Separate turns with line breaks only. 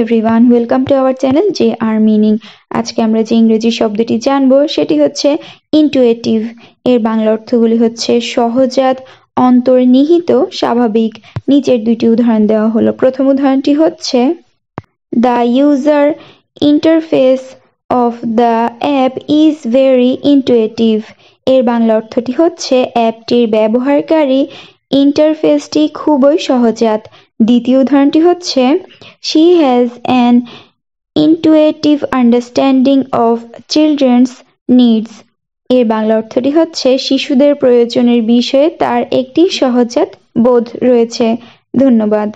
everyone welcome to our channel J R meaning আজকে আমরা যে ইংরেজি শব্দটি জানবো সেটি হচ্ছে ইন্টুয়েটিভ এর বাংলা অর্থগুলি হচ্ছে সহজাত অন্তর্নিহিত স্বাভাবিক নিচের দুইটি উদাহরণ দেওয়া হলো প্রথম উদাহরণটি হচ্ছে the user interface of the app is very intuitive এর বাংলা অর্থটি হচ্ছে অ্যাপটির ব্যবহারকারী ইন্টারফেসটি খুবই সহজাত দ্বিতীয় উদাহরণটি হচ্ছে she has an intuitive understanding of children's needs এর বাংলা অর্থটি হচ্ছে শিশুদের প্রয়োজনের বিষয়ে তার একটি সহজাত বোধ রয়েছে ধন্যবাদ